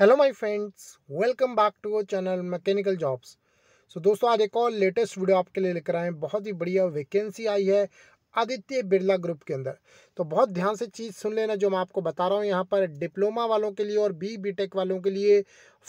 hello my friends welcome back to our channel mechanical jobs so दोस्तों आज एक और लेटेस्ट वीडियो आपके लिए लेकर आए हैं बहुत ही बढ़िया वैकेंसी आई है आदित्य बिरला ग्रुप के अंदर तो बहुत ध्यान से चीज़ सुन लेना जो मैं आपको बता रहा हूँ यहाँ पर डिप्लोमा वालों के लिए और बी बी वालों के लिए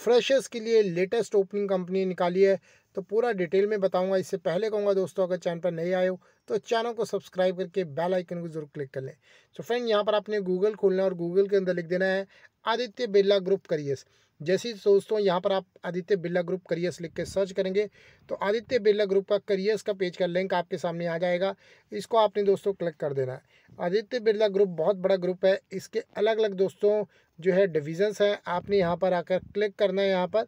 फ्रेशर्स के लिए लेटेस्ट ओपनिंग कंपनी निकाली है तो पूरा डिटेल में बताऊंगा इससे पहले कहूँगा दोस्तों अगर चैनल पर नहीं आए हो तो चैनल को सब्सक्राइब करके बेल आइकन को जरूर क्लिक कर लें तो फ्रेंड यहाँ पर आपने गूगल खोलना और गूगल के अंदर लिख देना है आदित्य बिरला ग्रुप करियर्स जैसे दोस्तों यहाँ पर आप आदित्य बिरला ग्रुप करियर्स लिख के सर्च करेंगे तो आदित्य बिरला ग्रुप का करियर्स का पेज का लिंक आपके सामने आ जाएगा इसको आपने दोस्तों क्लिक कर देना है आदित्य बिरला ग्रुप बहुत बड़ा ग्रुप है इसके अलग अलग दोस्तों जो है डिविज़न्स हैं आपने यहाँ पर आकर क्लिक करना है यहाँ पर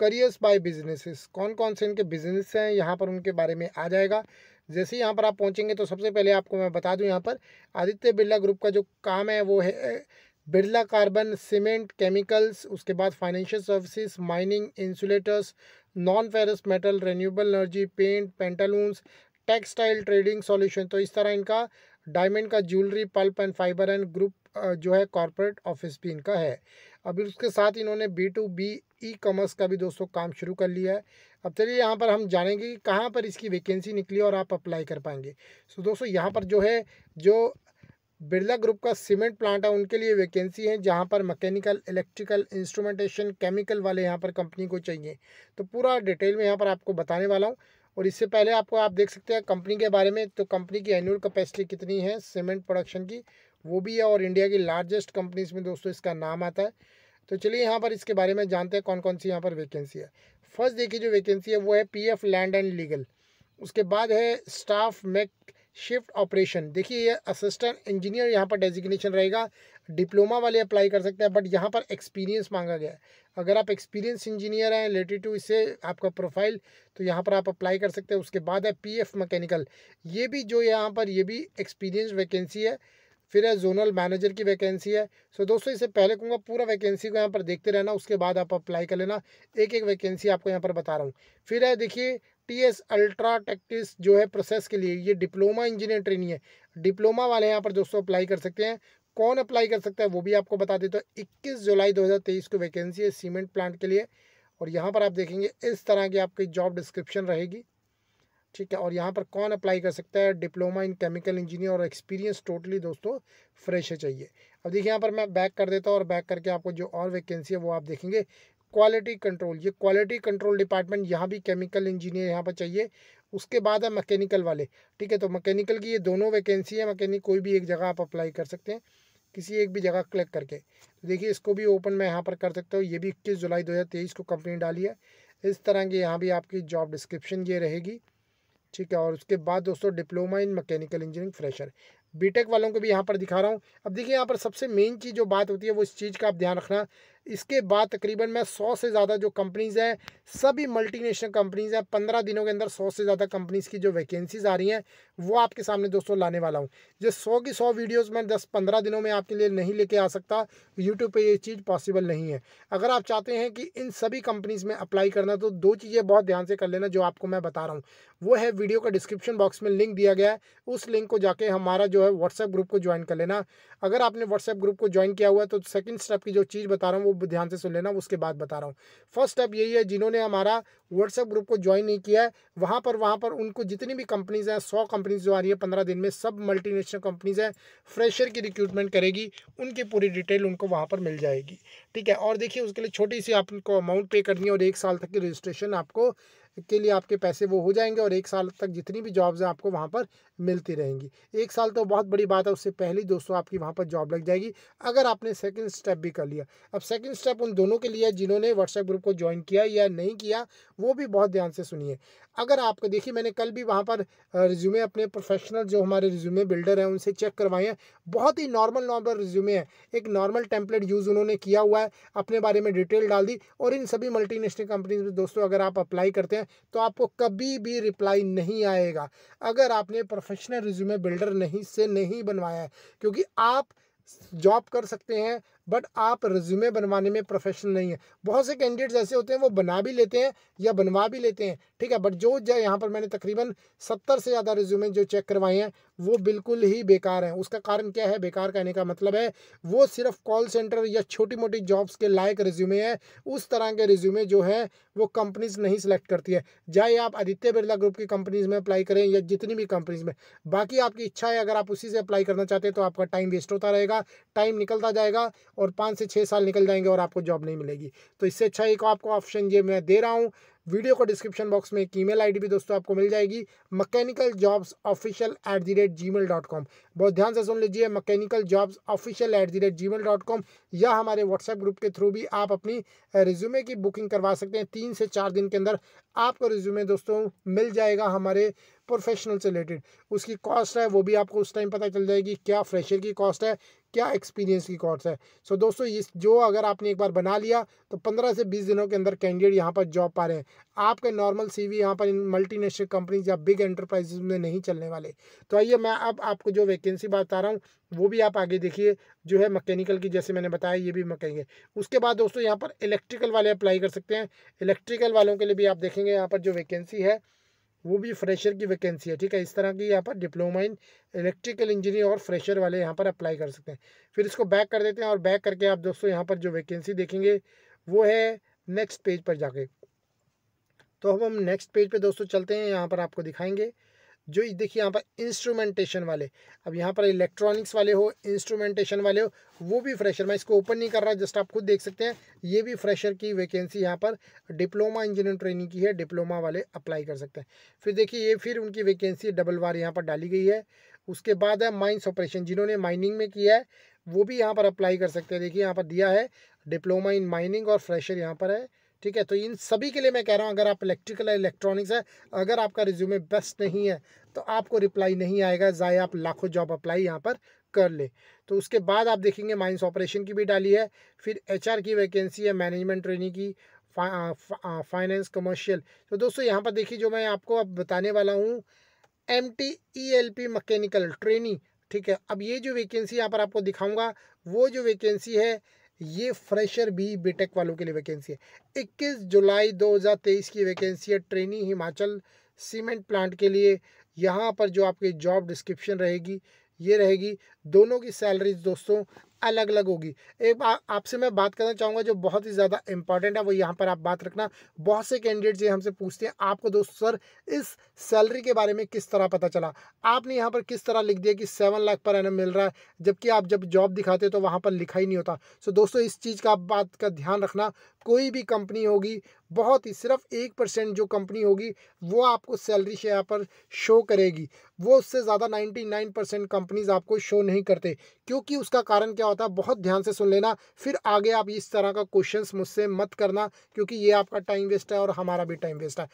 करियर्स बाय बिजनेसेस कौन कौन से इनके बिजनेस हैं यहाँ पर उनके बारे में आ जाएगा जैसे यहाँ पर आप पहुँचेंगे तो सबसे पहले आपको मैं बता दूँ यहाँ पर आदित्य बिरला ग्रुप का जो काम है वो है बिरला कार्बन सीमेंट केमिकल्स उसके बाद financial services mining insulators non ferrous metal renewable energy paint Pantaloons textile trading solution तो इस तरह इनका डायमंड का jewellery pulp and fibre and group जो है कॉरपोरेट ऑफिस भी इनका है अभी उसके साथ इन्होंने B to B e commerce का भी दोस्तों काम शुरू कर लिया है अब चलिए यहाँ पर हम जानेंगे कि कहाँ पर इसकी वैकेंसी निकली और आप अप्लाई कर पाएंगे सो दोस्तों यहाँ पर जो है जो बिरला ग्रुप का सीमेंट प्लांट है उनके लिए वैकेंसी है जहाँ पर मैकेनिकल इलेक्ट्रिकल इंस्ट्रूमेंटेशन केमिकल वाले यहाँ पर कंपनी को चाहिए तो पूरा डिटेल में यहाँ पर आपको बताने वाला हूँ और इससे पहले आपको आप देख सकते हैं कंपनी के बारे में तो कंपनी की एनुअल कैपेसिटी कितनी है सीमेंट प्रोडक्शन की वो भी है और इंडिया की लार्जेस्ट कंपनीज में दोस्तों इसका नाम आता है तो चलिए यहाँ पर इसके बारे में जानते हैं कौन कौन सी यहाँ पर वैकेंसी है फर्स्ट देखिए जो वैकेंसी है वो है पी लैंड एंड लीगल उसके बाद है स्टाफ मेक शिफ्ट ऑपरेशन देखिए ये असिस्टेंट इंजीनियर यहाँ पर डेजिग्नेशन रहेगा डिप्लोमा वाले अप्लाई कर सकते हैं बट यहाँ पर एक्सपीरियंस मांगा गया है अगर आप एक्सपीरियंस इंजीनियर हैं रिलेटेड टू इससे आपका प्रोफाइल तो यहाँ पर आप अप्लाई कर सकते हैं उसके बाद है पीएफ मैकेनिकल ये भी जो यहाँ पर ये भी एक्सपीरियंस वैकेंसी है फिर है जोनल मैनेजर की वैकेंसी है सो दोस्तों इससे पहले कहूँगा पूरा वैकेंसी को यहाँ पर देखते रहना उसके बाद आप अप्लाई कर लेना एक एक वैकेंसी आपको यहाँ पर बता रहा हूँ फिर है देखिए टी एस अल्ट्रा टेक्टिस जो है प्रोसेस के लिए ये डिप्लोमा इंजीनियर ट्रेनिंग है डिप्लोमा वाले यहाँ पर दोस्तों अप्लाई कर सकते हैं कौन अप्लाई कर सकता है वो भी आपको बता देता हूँ इक्कीस जुलाई दो को वैकेंसी है सीमेंट प्लांट के लिए और यहाँ पर आप देखेंगे इस तरह की आपकी जॉब डिस्क्रिप्शन रहेगी ठीक है और यहाँ पर कौन अप्लाई कर सकता है डिप्लोमा इन केमिकल इंजीनियर और एक्सपीरियंस टोटली दोस्तों फ्रेश है चाहिए अब देखिए यहाँ पर मैं बैक कर देता हूँ और बैक करके आपको जो और वैकेंसी है वो आप देखेंगे क्वालिटी कंट्रोल ये क्वालिटी कंट्रोल डिपार्टमेंट यहाँ भी केमिकल इंजीनियर यहाँ पर चाहिए उसके बाद है मकैनिकल वाले ठीक है तो मकैनिकल की ये दोनों वैकेंसी है मकैनिक कोई भी एक जगह आप अप्लाई कर सकते हैं किसी एक भी जगह क्लिक करके तो देखिए इसको भी ओपन मैं यहाँ पर कर सकता हूँ ये भी इक्कीस जुलाई दो को कंपनी डाली है इस तरह की यहाँ भी आपकी जॉब डिस्क्रिप्शन ये रहेगी ठीक है और उसके बाद दोस्तों diploma in mechanical engineering fresher BTech वालों को भी यहाँ पर दिखा रहा हूँ अब देखिए यहाँ पर सबसे मेन चीज़ जो बात होती है वो इस चीज़ का आप ध्यान रखना इसके बाद तकरीबन मैं सौ से ज़्यादा जो कंपनीज़ हैं सभी मल्टीनेशनल कंपनीज़ हैं पंद्रह दिनों के अंदर सौ से ज़्यादा कंपनीज़ की जो वैकेंसीज़ आ रही हैं वो आपके सामने दोस्तों लाने वाला हूँ जो सौ की सौ वीडियोज़ मैं दस पंद्रह दिनों में आपके लिए नहीं लेके आ सकता यूट्यूब पर ये चीज़ पॉसिबल नहीं है अगर आप चाहते हैं कि इन सभी कंपनीज़ में अप्लाई करना तो दो चीज़ें बहुत ध्यान से कर लेना जो आपको मैं बता रहा हूँ वो है वीडियो का डिस्क्रिप्शन बॉक्स में लिंक दिया गया है उस लिंक को जाके हमारा जो है व्हाट्सएप ग्रुप को ज्वाइन कर लेना अगर आपने व्हाट्सएप ग्रुप को ज्वाइन किया हुआ है तो सेकंड स्टेप की जो चीज़ बता रहा हूँ वो ध्यान से सुन लेना उसके बाद बता रहा हूँ फर्स्ट स्टेप यही है जिन्होंने हमारा व्हाट्सएप ग्रुप को ज्वाइन नहीं किया है वहाँ पर वहाँ पर उनको जितनी भी कंपनीज हैं सौ कंपनीज जो आ रही है पंद्रह दिन में सब मल्टीनेशनल कंपनीज हैं फ्रेशर की रिक्रूटमेंट करेगी उनकी पूरी डिटेल उनको वहाँ पर मिल जाएगी ठीक है और देखिए उसके लिए छोटी सी आपको अमाउंट पे करनी है और एक साल तक की रजिस्ट्रेशन आपको के लिए आपके पैसे वो हो जाएंगे और एक साल तक जितनी भी जॉब्स हैं आपको वहाँ पर मिलती रहेंगी एक साल तो बहुत बड़ी बात है उससे पहले दोस्तों आपकी वहाँ पर जॉब लग जाएगी अगर आपने सेकेंड स्टेप भी कर लिया अब सेकेंड स्टेप उन दोनों के लिए जिन्होंने व्हाट्सएप ग्रुप को ज्वाइन किया या नहीं किया वो भी बहुत ध्यान से सुनिए अगर आपको देखिए मैंने कल भी वहाँ पर रिज्यूमे अपने प्रोफेशनल जो हमारे रिज्यूमे बिल्डर हैं उनसे चेक करवाए हैं बहुत ही नॉर्मल नॉर्मल रिज्यूमे हैं एक नॉर्मल टेम्पलेट यूज़ उन्होंने किया हुआ है अपने बारे में डिटेल डाल दी और इन सभी मल्टीनेशनल कंपनीज में दोस्तों अगर आप अप्लाई करते हैं हैं तो आपको कभी भी रिप्लाई नहीं आएगा अगर आपने प्रोफेशनल रिज्यूमे बिल्डर नहीं से नहीं बनवाया है क्योंकि आप जॉब कर सकते हैं बट आप रिज्यूमे बनवाने में प्रोफेशनल नहीं है बहुत से कैंडिडेट्स ऐसे होते हैं वो बना भी लेते हैं या बनवा भी लेते हैं ठीक है बट जो यहाँ पर मैंने तकरीबन सत्तर से ज़्यादा रिज्यूमे जो चेक करवाए हैं वो बिल्कुल ही बेकार हैं उसका कारण क्या है बेकार कहने का मतलब है वो सिर्फ कॉल सेंटर या छोटी मोटी जॉब्स के लायक रिज्यूमे हैं उस तरह के रिज्यूमे जो हैं वो कंपनीज नहीं सिलेक्ट करती है चाहे आप आदित्य बिरला ग्रुप की कंपनीज में अप्लाई करें या जितनी भी कंपनीज में बाकी आपकी इच्छा है अगर आप उसी से अप्लाई करना चाहते हैं तो आपका टाइम वेस्ट होता रहेगा टाइम निकलता जाएगा और पाँच से छः साल निकल जाएंगे और आपको जॉब नहीं मिलेगी तो इससे अच्छा एक आपको ऑप्शन ये मैं दे रहा हूँ वीडियो को डिस्क्रिप्शन बॉक्स में एक ईमेल आईडी भी दोस्तों आपको मिल जाएगी mechanical jobs official at the rate gmail dot com बहुत ध्यान से सुन लीजिए mechanical jobs official at the rate gmail dot com या हमारे व्हाट्सएप ग्रुप के थ्रू भी आप अपनी रिज्यूमे की बुकिंग करवा सकते हैं तीन से चार दिन के अंदर आपको रिज्यूमे दोस्तों मिल जाएगा हमारे प्रोफेशनल से रिलेटेड उसकी कॉस्ट है वो भी आपको उस टाइम पता चल जाएगी क्या फ्रेशर की कॉस्ट है क्या एक्सपीरियंस की कोर्स है सो so, दोस्तों इस जो अगर आपने एक बार बना लिया तो पंद्रह से बीस दिनों के अंदर कैंडिडेट यहाँ पर जॉब पा रहे हैं आपके नॉर्मल सी वी यहाँ पर इन मल्टीनेशनल कंपनीज या बिग एंटरप्राइजेज में नहीं चलने वाले तो आइए मैं अब आपको जो वैकेंसी बता रहा हूँ वो भी आप आगे देखिए जो है मकैनिकल की जैसे मैंने बताया ये भी मैकेनिकल उसके बाद दोस्तों यहाँ पर इलेक्ट्रिकल वाले अप्लाई कर सकते हैं इलेक्ट्रिकल वालों के लिए भी आप देखेंगे यहाँ पर जो वैकेंसी है वो भी फ्रेशर की वैकेंसी है ठीक है इस तरह की यहाँ पर डिप्लोमा इन इलेक्ट्रिकल इंजीनियर और फ्रेशर वाले यहाँ पर अप्लाई कर सकते हैं फिर इसको बैक कर देते हैं और बैक करके आप दोस्तों यहाँ पर जो वैकेंसी देखेंगे वो है नेक्स्ट पेज पर जाके तो अब हम नेक्स्ट पेज पर दोस्तों चलते हैं यहाँ पर आपको दिखाएंगे जो देखिए यहाँ पर इंस्ट्रूमेंटेशन वाले अब यहाँ पर इलेक्ट्रॉनिक्स वाले हो इंस्ट्रूमेंटेशन वाले हो वो भी फ्रेशर मैं इसको ओपन नहीं कर रहा जस्ट आप खुद देख सकते हैं ये भी फ्रेशर की वैकेंसी यहाँ पर डिप्लोमा इंजीनियर ट्रेनिंग की है डिप्लोमा वाले अप्लाई कर सकते हैं फिर देखिए ये फिर उनकी वैकेंसी डबल बार यहाँ पर डाली गई है उसके बाद है माइंस ऑपरेशन जिन्होंने माइनिंग में किया है वो भी यहाँ पर अप्लाई कर सकते हैं देखिए यहाँ पर दिया है डिप्लोमा इन माइनिंग और फ्रेशर यहाँ पर है ठीक है तो इन सभी के लिए मैं कह रहा हूँ अगर आप इलेक्ट्रिकल या इलेक्ट्रॉनिक्स है अगर आपका रिज्यूमे बेस्ट नहीं है तो आपको रिप्लाई नहीं आएगा जाए आप लाखों जॉब अप्लाई यहाँ पर कर ले तो उसके बाद आप देखेंगे माइंस ऑपरेशन की भी डाली है फिर एच की वैकेंसी है मैनेजमेंट ट्रेनिंग की फाइनेंस कमर्शियल तो दोस्तों यहाँ पर देखिए जो मैं आपको अब बताने वाला हूँ M T E L P mechanical training ठीक है अब ये जो वैकेंसी यहाँ पर आपको दिखाऊंगा वो जो वैकेंसी है ये फ्रेशर भी बीटेक वालों के लिए वैकेंसी है 21 जुलाई 2023 की वैकेंसी है ट्रेनी हिमाचल सीमेंट प्लांट के लिए यहाँ पर जो आपकी जॉब डिस्क्रिप्शन रहेगी ये रहेगी दोनों की सैलरीज दोस्तों अलग अलग होगी एक आपसे मैं बात करना चाहूँगा जो बहुत ही ज़्यादा इंपॉर्टेंट है वो यहाँ पर आप बात रखना बहुत से कैंडिडेट्स ये हमसे पूछते हैं आपको दोस्त सर इस सैलरी के बारे में किस तरह पता चला आपने यहाँ पर किस तरह लिख दिया कि सेवन लाख पर एन मिल रहा है जबकि आप जब जॉब दिखाते हो तो वहाँ पर लिखा ही नहीं होता सो दोस्तों इस चीज़ का बात का ध्यान रखना कोई भी कंपनी होगी बहुत ही सिर्फ एक परसेंट जो कंपनी होगी वो आपको सैलरी से यहाँ पर शो करेगी वो उससे ज़्यादा नाइन्टी नाइन परसेंट कंपनीज आपको शो नहीं करते क्योंकि उसका कारण क्या होता है बहुत ध्यान से सुन लेना फिर आगे आप इस तरह का क्वेश्चंस मुझसे मत करना क्योंकि ये आपका टाइम वेस्ट है और हमारा भी टाइम वेस्ट है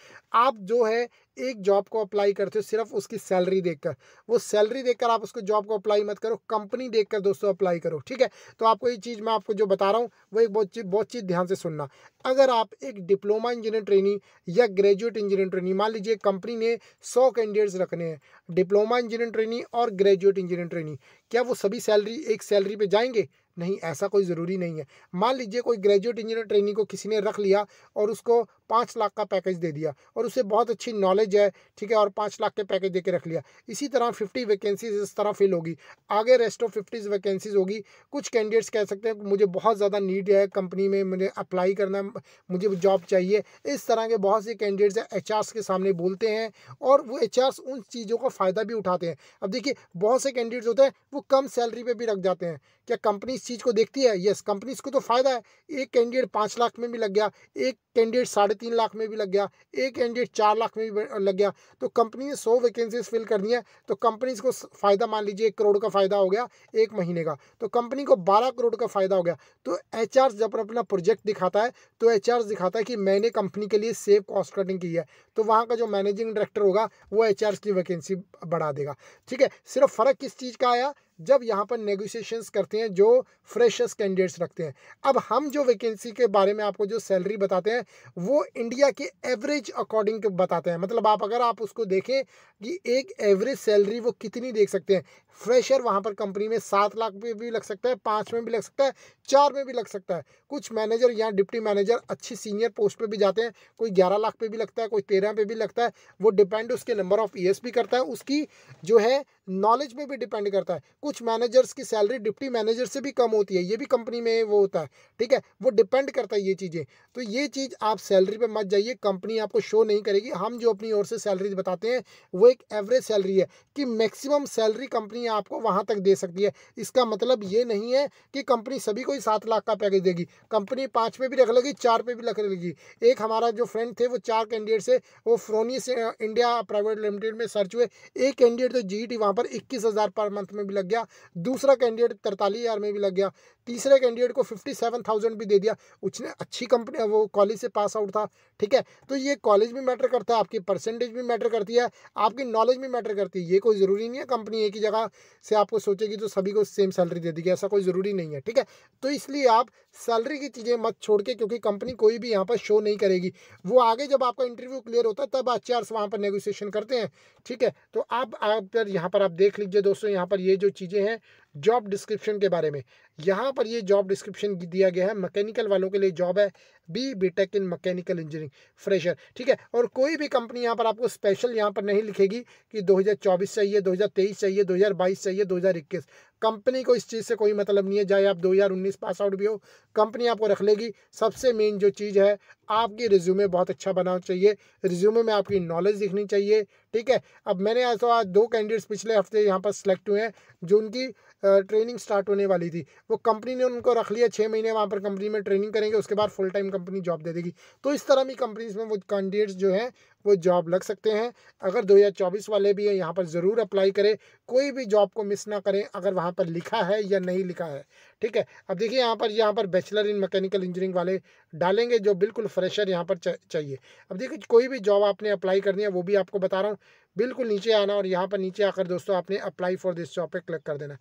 आप जो है एक जॉब को अप्लाई करते हो सिर्फ उसकी सैलरी देखकर वो सैलरी देखकर आप उसको जॉब को अप्लाई मत करो कंपनी देखकर दोस्तों अप्लाई करो ठीक है तो आपको ये चीज़ मैं आपको जो बता रहा हूँ वो एक बहुत चीज़ बहुत चीज़ ध्यान से सुनना अगर आप एक डिप्लोमा इंजीनियर ट्रेनी या ग्रेजुएट इंजीनियर ट्रेनी मान लीजिए कंपनी ने सौ कैंडिडेट्स रखने हैं डिप्लोमा इंजीनियर ट्रेनी और ग्रेजुएट इंजीनियर ट्रेनी क्या वो सभी सैलरी एक सैलरी पर जाएंगे नहीं ऐसा कोई ज़रूरी नहीं है मान लीजिए कोई ग्रेजुएट इंजीनियर ट्रेनिंग को किसी ने रख लिया और उसको पाँच लाख का पैकेज दे दिया और उसे बहुत अच्छी नॉलेज है ठीक है और पाँच लाख के पैकेज दे के रख लिया इसी तरह फिफ्टी वैकेंसीज इस तरह फिल होगी आगे रेस्ट ऑफ फिफ्टीज़ वैकेंसीज होगी कुछ कैंडिडेट्स कह सकते हैं मुझे बहुत ज़्यादा नीड है कंपनी में मुझे अप्लाई करना मुझे जॉब चाहिए इस तरह के बहुत से कैंडिडेट्स एच के सामने बोलते हैं और वो एच उन चीज़ों का फ़ायदा भी उठाते हैं अब देखिए बहुत से कैंडिडेट्स होते हैं वो कम सैलरी पर भी रख जाते हैं क्या कंपनी इस चीज़ को देखती है यस कंपनी इसको तो फ़ायदा है एक कैंडिडेट पाँच लाख में भी लग गया एक कैंडिडेट साढ़े तीन लाख में भी लग गया एक कैंडिडेट चार लाख में भी लग गया तो कंपनी ने सौ वैकेंसीज फिल करनी है तो कंपनीज को फ़ायदा मान लीजिए एक करोड़ का फ़ायदा हो गया एक महीने का तो कंपनी को बारह करोड़ का फ़ायदा हो गया तो एच जब अपना प्रोजेक्ट दिखाता है तो एच दिखाता है कि मैंने कंपनी के लिए सेव कॉस्ट कटिंग की है तो वहाँ का जो मैनेजिंग डायरेक्टर होगा वो एच की वैकेंसी बढ़ा देगा ठीक है सिर्फ फ़र्क किस चीज़ का आया जब यहाँ पर नेगोशिएशंस करते हैं जो फ्रेशेस्ट कैंडिडेट्स रखते हैं अब हम जो वैकेंसी के बारे में आपको जो सैलरी बताते हैं वो इंडिया के एवरेज अकॉर्डिंग बताते हैं मतलब आप अगर आप उसको देखें कि एक एवरेज सैलरी वो कितनी देख सकते हैं फ्रेशर वहाँ पर कंपनी में सात लाख में भी लग सकता है पाँच में भी लग सकता है चार में भी लग सकता है कुछ मैनेजर या डिप्टी मैनेजर अच्छी सीनियर पोस्ट पे भी जाते हैं कोई ग्यारह लाख पे भी लगता है कोई तेरह पे भी लगता है वो डिपेंड उसके नंबर ऑफ ईयर्स भी करता है उसकी जो है नॉलेज में भी डिपेंड करता है कुछ मैनेजर्स की सैलरी डिप्टी मैनेजर से भी कम होती है ये भी कंपनी में वो होता है ठीक है वो डिपेंड करता है ये चीज़ें तो ये चीज़ आप सैलरी पर मत जाइए कंपनी आपको शो नहीं करेगी हम जो अपनी ओर से सैलरी बताते हैं वो एक एवरेज सैलरी है कि मैक्सिमम सैलरी कंपनी आपको वहाँ तक दे सकती है इसका मतलब ये नहीं है कि कंपनी सभी को ही सात लाख का पैकेज देगी कंपनी पाँच पे भी रख लेगी चार पे भी रख लेगी एक हमारा जो फ्रेंड थे वो चार कैंडिडेट से वो फ्रोनिस इंडिया प्राइवेट लिमिटेड में सर्च हुए एक कैंडिडेट तो जी टी e पर इक्कीस पर मंथ में भी लग गया दूसरा कैंडिडेट तरतालीस हज़ार में भी लग गया तीसरे कैंडिडेट को फिफ्टी सेवन थाउजेंड भी दे दिया उसने अच्छी कंपनी वो कॉलेज से पास आउट था ठीक है तो ये कॉलेज भी मैटर करता है आपकी परसेंटेज भी मैटर करती है आपकी नॉलेज भी मैटर करती है ये कोई ज़रूरी नहीं है कंपनी एक ही जगह से आपको सोचेगी तो सभी को सेम सैलरी दे देगी ऐसा कोई ज़रूरी नहीं है ठीक है तो इसलिए आप सैलरी की चीज़ें मत छोड़ के क्योंकि कंपनी कोई भी यहाँ पर शो नहीं करेगी वो आगे जब आपका इंटरव्यू क्लियर होता है तब आर्स वहाँ पर नेगोशिएशन करते हैं ठीक है तो आप यहाँ पर आप देख लीजिए दोस्तों यहाँ पर ये जो चीज़ें हैं जॉब डिस्क्रिप्शन के बारे में यहाँ पर ये जॉब डिस्क्रिप्शन दिया गया है मैकेनिकल वालों के लिए जॉब है B B tech in mechanical engineering fresher ठीक है और कोई भी कंपनी यहाँ पर आपको स्पेशल यहाँ पर नहीं लिखेगी कि 2024 चाहिए 2023 चाहिए 2022 चाहिए 2021 कंपनी को इस चीज़ से कोई मतलब नहीं है चाहे आप 2019 पास आउट भी हो कंपनी आपको रख लेगी सबसे मेन जो चीज़ है आपकी रिज्यूमे बहुत अच्छा बनाना चाहिए रिज्यूमे में आपकी नॉलेज दिखनी चाहिए ठीक है अब मैंने ऐसा तो दो कैंडिडेट्स पिछले हफ्ते यहाँ पर सेलेक्ट हुए हैं जो उनकी ट्रेनिंग स्टार्ट होने वाली थी वो कंपनी ने उनको रख लिया छः महीने वहाँ पर कंपनी में ट्रेनिंग करेंगे उसके बाद फुल टाइम कंपनी जॉब दे देगी तो इस तरह भी कंपनीज में वो कैंडिडेट्स जो हैं वो जॉब लग सकते हैं अगर चौबीस वाले भी हैं यहाँ पर ज़रूर अप्लाई करें कोई भी जॉब को मिस ना करें अगर वहाँ पर लिखा है या नहीं लिखा है ठीक है अब देखिए यहाँ पर यहाँ पर बैचलर इन मैकेनिकल इंजीनियरिंग वाले डालेंगे जो बिल्कुल फ्रेशर यहाँ पर चाहिए अब देखिए कोई भी जॉब आपने अप्लाई करनी है वो भी आपको बता रहा हूँ बिल्कुल नीचे आना और यहाँ पर नीचे आकर दोस्तों आपने अप्लाई फॉर दिस जॉब पे क्लिक कर देना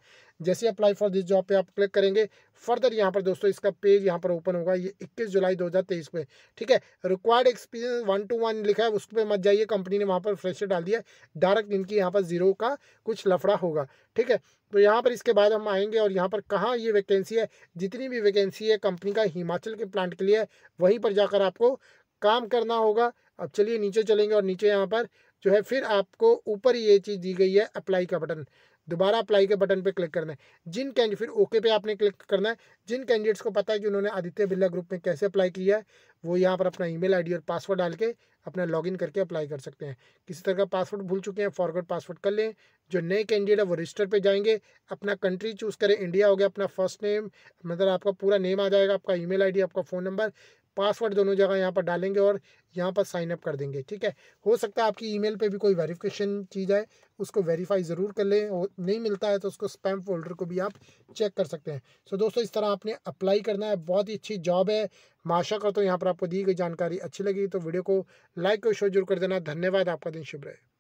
जैसे अप्लाई फॉर दिस जॉब पे आप क्लिक करेंगे फर्दर यहाँ पर दोस्तों इसका पेज यहाँ पर ओपन होगा ये 21 जुलाई 2023 पे ठीक है required experience one to one लिखा है उस पर मत जाइए कंपनी ने वहाँ पर फ्रेशर डाल दिया डायरेक्ट इनकी यहाँ पर जीरो का कुछ लफड़ा होगा ठीक है तो यहाँ पर इसके बाद हम आएंगे और यहाँ पर कहाँ ये वैकेंसी है जितनी भी वैकेंसी है कंपनी का हिमाचल के प्लांट के लिए वहीं पर जाकर आपको काम करना होगा अब चलिए नीचे चलेंगे और नीचे यहाँ पर जो है फिर आपको ऊपर ये चीज़ दी गई है अप्लाई का बटन दोबारा अप्लाई के बटन पे क्लिक करना है जिन कैंडिडेट फिर ओके पे आपने क्लिक करना है जिन कैंडिडेट्स को पता है कि उन्होंने आदित्य बिरला ग्रुप में कैसे अप्लाई किया है वो यहाँ पर अपना ईमेल आईडी और पासवर्ड डाल के अपना लॉगिन करके अप्लाई कर सकते हैं किसी तरह का पासवर्ड भूल चुके हैं फॉरवर्ड पासवर्ड कर लें जो नए कैंडिडेट है वो रजिस्टर पर जाएंगे अपना कंट्री चूज़ करें इंडिया हो गया अपना फर्स्ट नेम मतलब आपका पूरा नेम आ जाएगा आपका ई मेल आपका फ़ोन नंबर पासवर्ड दोनों जगह यहाँ पर डालेंगे और यहाँ पर साइन अप कर देंगे ठीक है हो सकता है आपकी ईमेल पे भी कोई वेरिफिकेशन चीज़ आए उसको वेरीफाई ज़रूर कर लें और नहीं मिलता है तो उसको स्पैम फोल्डर को भी आप चेक कर सकते हैं सो दोस्तों इस तरह आपने अप्लाई करना है बहुत ही अच्छी जॉब है माशा कर तो यहाँ पर आपको दी गई जानकारी अच्छी लगी तो वीडियो को लाइक और शेयर जरूर कर देना धन्यवाद आपका दिन शुभ रहे